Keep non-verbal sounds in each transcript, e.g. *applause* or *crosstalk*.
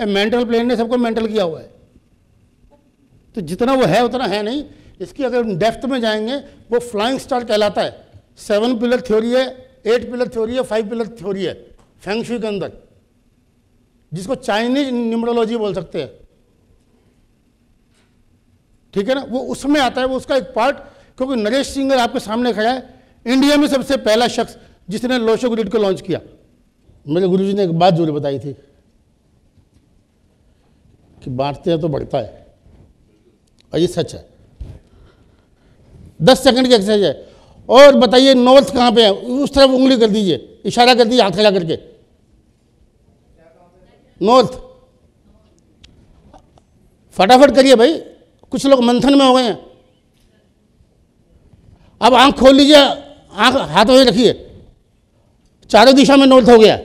या mental plane ने सबको मेंटल किया हुआ है तो जितना वो है उतना है नहीं इसकी अगर डेफ्थ में जाएंगे वो फ्लाइंग स्टार कहलाता है सेवन पिलर थ्योरी है एट पिलर थ्योरी है फाइव पिलर थ्योरी है फेंगशुई के अंदर जिसको चाइनीज न्यूमरोलॉजी बोल सकते हैं ठीक है ना वो उसमें आता है वो उसका एक पार्ट क्योंकि नरेश सिंगर आपके सामने खड़ा है इंडिया में सबसे पहला शख्स जिसने लोशो ग्रिड को लॉन्च किया मेरे गुरुजी ने एक बात जरूर बताई थी कि बांटते हैं तो बढ़ता है और ये सच है दस सेकंड की एक्सरसाइज है और बताइए नॉर्थ कहाँ पे है उस तरफ उंगली कर दीजिए इशारा कर दीजिए हाथ खड़ा करके नॉर्थ फटाफट करिए भाई कुछ लोग मंथन में हो गए हैं अब आंख खोल लीजिए आंख हाथ में रखिए चारों दिशा में नॉर्थ हो गया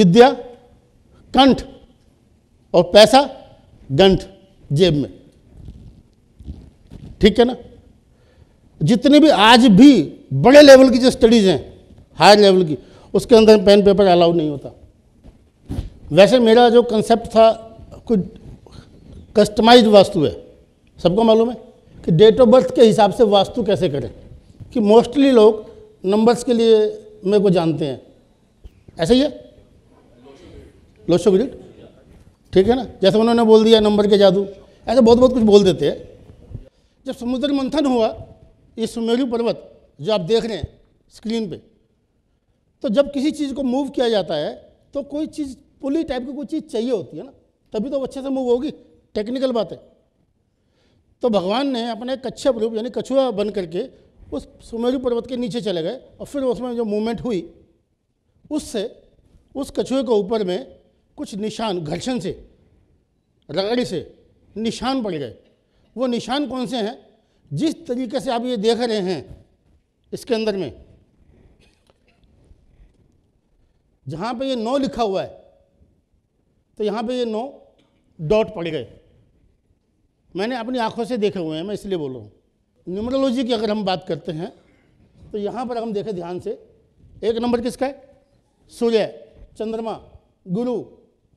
विद्या कंठ और पैसा गंठ जेब में ठीक है ना जितने भी आज भी बड़े लेवल की जो स्टडीज़ हैं हायर लेवल की उसके अंदर पेन पेपर अलाउ नहीं होता वैसे मेरा जो कंसेप्ट था कुछ कस्टमाइज वास्तु है सबको मालूम है कि डेट ऑफ बर्थ के हिसाब से वास्तु कैसे करें कि मोस्टली लोग नंबर्स के लिए मेरे को जानते हैं ऐसा ही है लोशो ग्रिड ठीक है ना जैसे उन्होंने बोल दिया नंबर के जादू ऐसे बहुत बहुत कुछ बोल देते हैं जब समुद्र मंथन हुआ ये सुमेरु पर्वत जो आप देख रहे हैं स्क्रीन पे तो जब किसी चीज़ को मूव किया जाता है तो कोई चीज़ पुली टाइप की कोई चीज़ चाहिए होती है ना तभी तो अच्छे से मूव होगी टेक्निकल बात है तो भगवान ने अपने कच्छप रूप यानी कछुआ बन करके उस सुमेरु पर्वत के नीचे चले गए और फिर उसमें जो मूवमेंट हुई उससे उस कछुए के ऊपर में कुछ निशान घर्षण से रगड़ी से निशान पड़ गए वो निशान कौन से हैं जिस तरीके से आप ये देख रहे हैं इसके अंदर में जहाँ पे ये नौ लिखा हुआ है तो यहाँ पे ये नौ डॉट पड़ गए मैंने अपनी आंखों से देखे हुए हैं मैं इसलिए बोल रहा हूँ न्यूमरोलॉजी की अगर हम बात करते हैं तो यहाँ पर हम देखें ध्यान से एक नंबर किसका है सूर्य चंद्रमा गुरु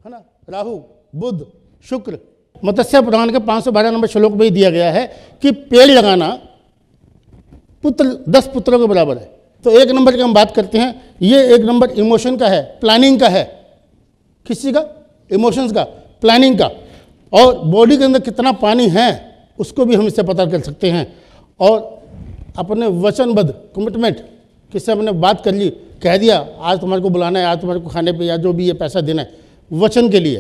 है ना राहु बुध शुक्र मत्स्य पुराण के पांच सौ बारह नंबर श्लोक में ही दिया गया है कि पेड़ लगाना पुत्र दस पुत्रों के बराबर है तो एक नंबर की हम बात करते हैं ये एक नंबर इमोशन का है प्लानिंग का है किसी का इमोशंस का प्लानिंग का और बॉडी के अंदर कितना पानी है उसको भी हम इससे पता कर सकते हैं और अपने वचनबद्ध कमिटमेंट किससे हमने बात कर ली कह दिया आज तुम्हारे को बुलाना है आज तुम्हारे को खाने पे या जो भी ये पैसा देना है वचन के लिए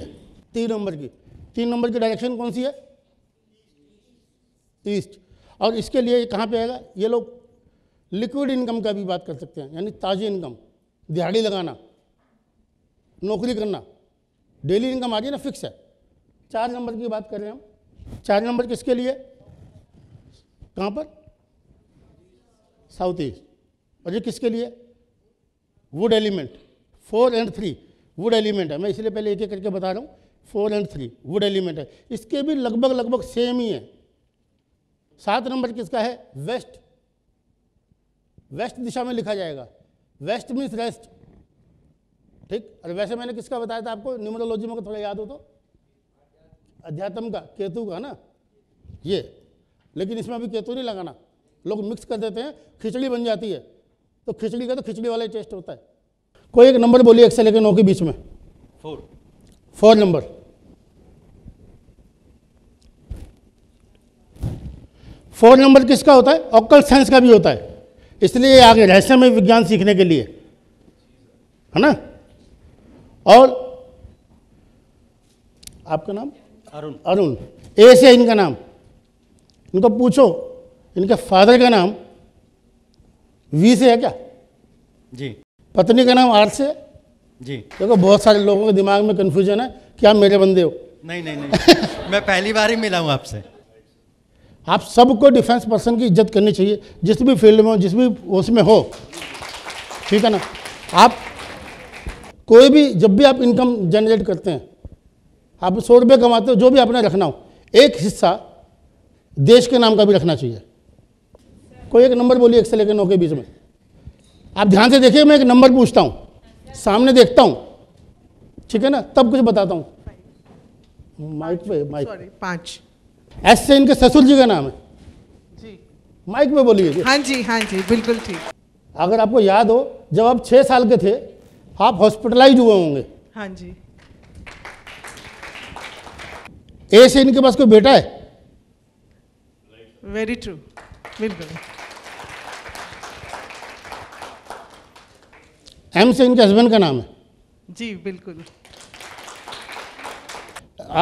तीन नंबर की तीन नंबर की डायरेक्शन कौन सी है ईस्ट और इसके लिए कहाँ पे आएगा ये लोग लिक्विड इनकम का भी बात कर सकते हैं यानी ताज़ी इनकम दिहाड़ी लगाना नौकरी करना डेली इनकम आ रही है ना फिक्स है चार नंबर की बात कर रहे हैं हम चार नंबर किसके लिए कहाँ पर साउथ ईस्ट और ये किसके लिए wood element four and three wood element है मैं इसलिए पहले एक एक करके बता रहा हूँ four and three wood element है इसके भी लगभग लगभग सेम ही है सात नंबर किसका है वेस्ट वेस्ट दिशा में लिखा जाएगा वेस्ट मीन्स रेस्ट ठीक और वैसे मैंने किसका बताया था आपको न्यूमरोलॉजी में को थोड़ा याद हो तो अध्यात्म का केतु का ना ये लेकिन इसमें अभी केतु नहीं लगाना लोग मिक्स कर देते हैं खिचड़ी बन जाती है तो खिचड़ी का तो खिचड़ी वाला ही टेस्ट होता है कोई एक नंबर बोलिए एक से लेकर नौ के बीच में four four number four number किसका होता है ऑक्कल साइंस का भी होता है इसलिए आगे रहस्य में विज्ञान सीखने के लिए है ना और आपका नाम अरुण अरुण ए से इनका नाम इनको पूछो इनके फादर का नाम वी से है क्या जी पत्नी का नाम आर से जी देखो बहुत सारे लोगों के दिमाग में कन्फ्यूजन है कि आप मेरे बंदे हो नहीं नहीं नहीं मैं पहली बार ही मिला हूँ आपसे आप सबको डिफेंस पर्सन की इज्जत करनी चाहिए जिस भी फील्ड में हो जिस भी उसमें हो ठीक है ना आप कोई भी जब भी आप इनकम जनरेट करते हैं आप सौ रुपये कमाते हो जो भी आपने रखना हो एक हिस्सा देश के नाम का भी रखना चाहिए कोई एक नंबर बोलिए एक से लेकर नौ के बीच में आप ध्यान से देखिए मैं एक नंबर पूछता हूँ सामने देखता हूँ ठीक है ना तब कुछ बताता हूँ माइक पे माइक पांच एस से इनके ससुर जी का नाम है जी माइक में बोलिए हाँ जी हाँ जी बिल्कुल ठीक अगर आपको याद हो जब आप छह साल के थे आप हॉस्पिटलाइज हुए होंगे हाँ जी ए से इनके पास कोई बेटा है वेरी ट्रू बिल्कुल एम से इनके हस्बैंड का नाम है जी बिल्कुल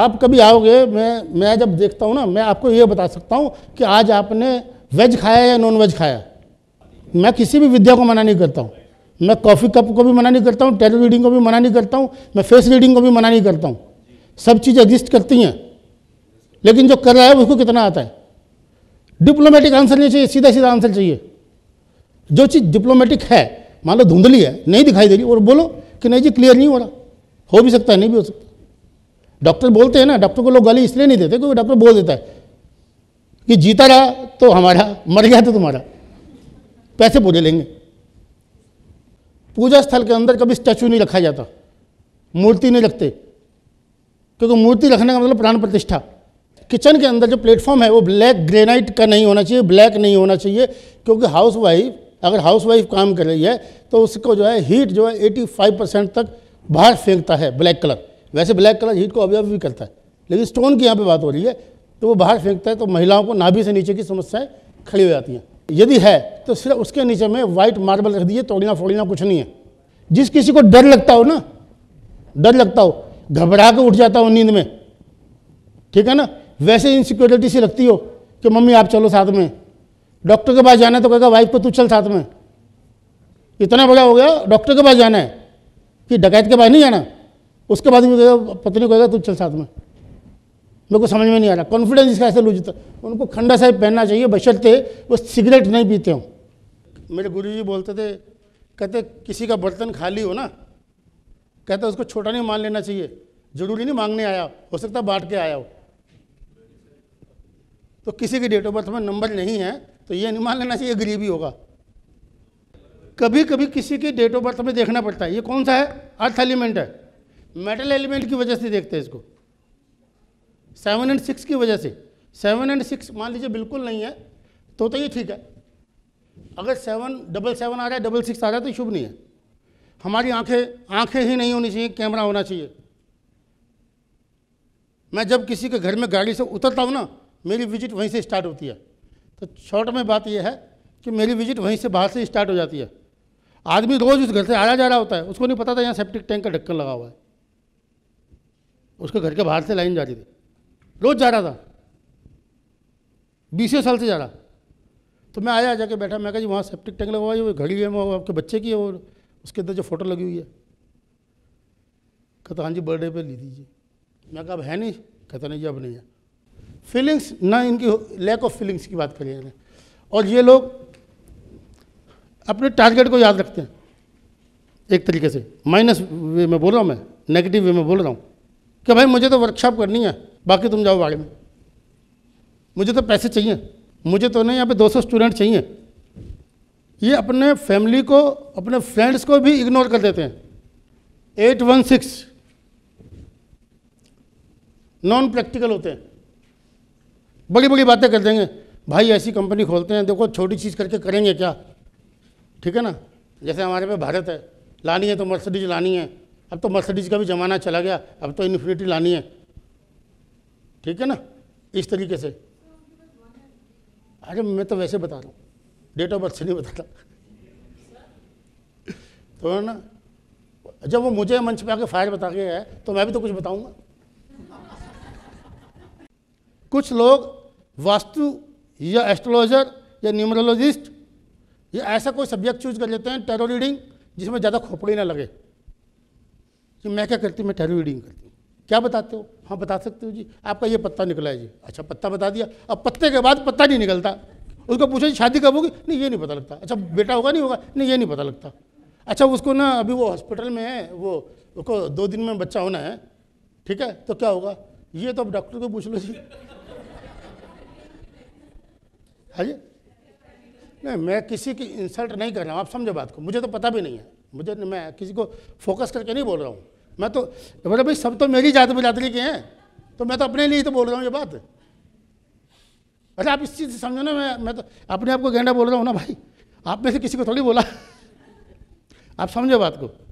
आप कभी आओगे मैं मैं जब देखता हूँ ना मैं आपको ये बता सकता हूँ कि आज आपने वेज खाया या नॉन वेज खाया मैं किसी भी विद्या को मना नहीं करता हूँ मैं कॉफ़ी कप को भी मना नहीं करता हूँ टेरो रीडिंग को भी मना नहीं करता हूँ मैं फेस रीडिंग को भी मना नहीं करता हूँ सब चीज़ एग्जिस्ट करती हैं लेकिन जो कर रहा है उसको कितना आता है डिप्लोमेटिक आंसर नहीं चाहिए सीधा सीधा आंसर चाहिए जो चीज़ डिप्लोमेटिक है मान लो धुंधली है नहीं दिखाई दे रही और बोलो कि नहीं जी क्लियर नहीं हो रहा हो भी सकता है नहीं भी हो सकता डॉक्टर बोलते हैं ना डॉक्टर को लोग गाली इसलिए नहीं देते क्योंकि डॉक्टर बोल देता है कि जीता रहा तो हमारा मर गया तो तुम्हारा पैसे पूरे लेंगे पूजा स्थल के अंदर कभी स्टैचू नहीं रखा जाता मूर्ति नहीं रखते क्योंकि मूर्ति रखने का मतलब प्राण प्रतिष्ठा किचन के अंदर जो प्लेटफॉर्म है वो ब्लैक ग्रेनाइट का नहीं होना चाहिए ब्लैक नहीं होना चाहिए क्योंकि हाउस वाइफ अगर हाउसवाइफ काम कर रही है तो उसको जो है हीट जो है 85 परसेंट तक बाहर फेंकता है ब्लैक कलर वैसे ब्लैक कलर हीट को ऑब्जर्व भी करता है लेकिन स्टोन की यहाँ पे बात हो रही है तो वो बाहर फेंकता है तो महिलाओं को नाभि से नीचे की समस्याएँ खड़ी हो जाती हैं यदि है तो सिर्फ उसके नीचे में वाइट मार्बल रख दिए तोड़ियाँ फोड़ियाँ कुछ नहीं है जिस किसी को डर लगता हो ना डर लगता हो घबरा के उठ जाता हो नींद में ठीक है ना वैसे इनसिक्योरिटी सी लगती हो कि मम्मी आप चलो साथ में डॉक्टर के पास जाना है तो कहेगा वाइफ को तू चल साथ में इतना बड़ा हो गया डॉक्टर के पास जाना है कि डकैत के पास नहीं जाना उसके बाद भी कहेगा पत्नी कहेगा तू चल साथ में मेरे को समझ में नहीं आ रहा कॉन्फिडेंस इसका ऐसे लूजता उनको खंडा साहिब पहनना चाहिए बशर्ते वो सिगरेट नहीं पीते हों मेरे गुरु जी बोलते थे कहते किसी का बर्तन खाली हो ना कहते उसको छोटा नहीं मान लेना चाहिए जरूरी नहीं मांगने आया हो सकता बांट के आया हो तो किसी की डेट ऑफ बर्थ में नंबर नहीं है तो ये नहीं मान लेना चाहिए गरीबी होगा कभी कभी किसी की डेट ऑफ बर्थ हमें देखना पड़ता है ये कौन सा है अर्थ एलिमेंट है मेटल एलिमेंट की वजह से देखते हैं इसको सेवन एंड सिक्स की वजह से सेवन एंड सिक्स मान लीजिए बिल्कुल नहीं है तो तो ये ठीक है अगर सेवन डबल सेवन आ रहा है डबल सिक्स आ रहा है तो शुभ नहीं है हमारी आंखें आंखें ही नहीं होनी चाहिए कैमरा होना चाहिए मैं जब किसी के घर में गाड़ी से उतरता हूँ ना मेरी विजिट वहीं से स्टार्ट होती है तो शॉर्ट में बात यह है कि मेरी विजिट वहीं से बाहर से स्टार्ट हो जाती है आदमी रोज़ उस घर से आया जा रहा होता है उसको नहीं पता था यहाँ सेप्टिक टैंक का ढक्कन लगा हुआ है उसके घर के बाहर से लाइन जा रही थी रोज़ जा रहा था बीसों साल से जा रहा तो मैं आया जाके बैठा मैं कहा जी वहाँ सेप्टिक टैंक लगा हुआ है वो घड़ी है वो आपके बच्चे की है और उसके अंदर जो फ़ोटो लगी हुई है कहता हाँ जी बर्थडे पर ली दीजिए मैं कहा अब है नहीं कहता नहीं जी अब नहीं है फीलिंग्स ना इनकी लैक ऑफ फीलिंग्स की बात करिए और ये लोग अपने टारगेट को याद रखते हैं एक तरीके से माइनस वे में बोल रहा हूँ मैं नेगेटिव वे में बोल रहा हूँ कि भाई मुझे तो वर्कशॉप करनी है बाकी तुम जाओ बाड़े में मुझे तो पैसे चाहिए मुझे तो नहीं यहाँ पे 200 स्टूडेंट चाहिए ये अपने फैमिली को अपने फ्रेंड्स को भी इग्नोर कर देते हैं eight one six non practical होते हैं बड़ी बड़ी बातें कर देंगे भाई ऐसी कंपनी खोलते हैं देखो छोटी चीज़ करके करेंगे क्या ठीक है ना जैसे हमारे पे भारत है लानी है तो मर्सडीज लानी है अब तो मर्सडीज का भी ज़माना चला गया अब तो इन्फिनिटी लानी है ठीक है ना इस तरीके से अरे मैं तो वैसे बता रहा हूँ डेट ऑफ बर्थ से नहीं बताता *laughs* तो है ना जब वो मुझे मंच पे आके फायर बता के गया है तो मैं भी तो कुछ बताऊँगा कुछ लोग वास्तु या एस्ट्रोलॉजर या न्यूमरोलॉजिस्ट या ऐसा कोई सब्जेक्ट चूज कर लेते हैं टेरो रीडिंग जिसमें ज़्यादा खोपड़ी ना लगे कि मैं क्या करती मैं टेरो रीडिंग करती हूँ क्या बताते हो हाँ बता सकते हो जी आपका ये पत्ता निकला है जी अच्छा पत्ता बता दिया अब पत्ते के बाद पत्ता नहीं निकलता उसको पूछो जी शादी कब होगी नहीं ये नहीं पता लगता अच्छा बेटा होगा नहीं होगा नहीं ये नहीं पता लगता अच्छा उसको ना अभी वो हॉस्पिटल में है वो उसको दो दिन में बच्चा होना है ठीक है तो क्या होगा ये तो अब डॉक्टर को पूछ लो जी है जी नहीं मैं किसी की इंसल्ट नहीं कर रहा हूँ आप समझो बात को मुझे तो पता भी नहीं है मुझे मैं किसी को फोकस करके नहीं बोल रहा हूँ मैं तो मतलब भाई सब तो मेरी जात बिरादरी के हैं तो मैं तो अपने लिए तो बोल रहा हूँ ये बात अरे आप इस चीज़ से समझो ना मैं मैं तो अपने आप को गेंडा बोल रहा हूँ ना भाई आप में से किसी को थोड़ी बोला आप समझो बात को